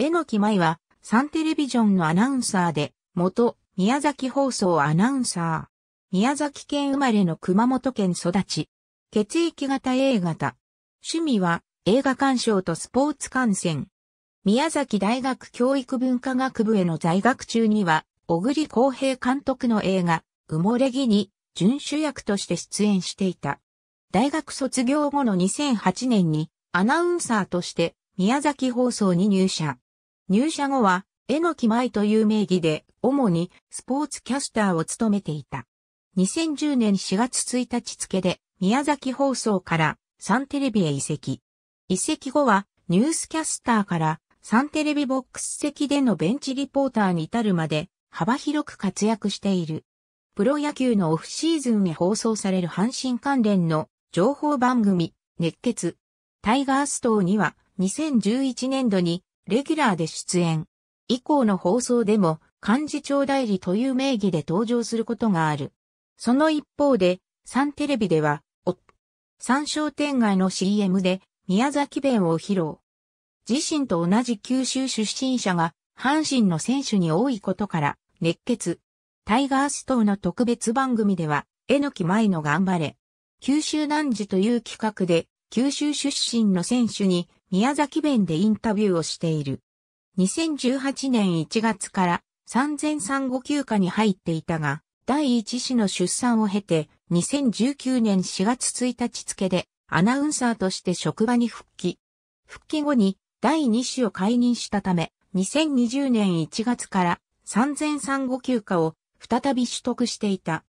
えのきまいは、サンテレビジョンのアナウンサーで、元、宮崎放送アナウンサー。宮崎県生まれの熊本県育ち。血液型 A 型。趣味は、映画鑑賞とスポーツ観戦。宮崎大学教育文化学部への在学中には、小栗公平監督の映画、埋もれ木に、準主役として出演していた。大学卒業後の2008年に、アナウンサーとして、宮崎放送に入社。入社後は、えのきまいという名義で、主にスポーツキャスターを務めていた。2010年4月1日付で、宮崎放送からサンテレビへ移籍。移籍後は、ニュースキャスターからサンテレビボックス席でのベンチリポーターに至るまで、幅広く活躍している。プロ野球のオフシーズンに放送される阪神関連の情報番組、熱血。タイガース等には2011年度にレギュラーで出演。以降の放送でも幹事長代理という名義で登場することがある。その一方で、サンテレビでは、おっ、三商店街の CM で宮崎弁を披露。自身と同じ九州出身者が阪神の選手に多いことから熱血。タイガース等の特別番組では、えのきまいの頑張れ。九州男児という企画で、九州出身の選手に宮崎弁でインタビューをしている。2018年1月から産0 3 5休暇に入っていたが、第一子の出産を経て、2019年4月1日付でアナウンサーとして職場に復帰。復帰後に第二子を解任したため、2020年1月から産0 3 5休暇を再び取得していた。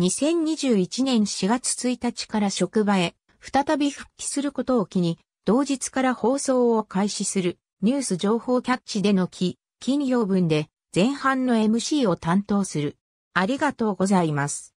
2021年4月1日から職場へ再び復帰することを機に同日から放送を開始するニュース情報キャッチでの木、金曜分で前半の MC を担当する。ありがとうございます。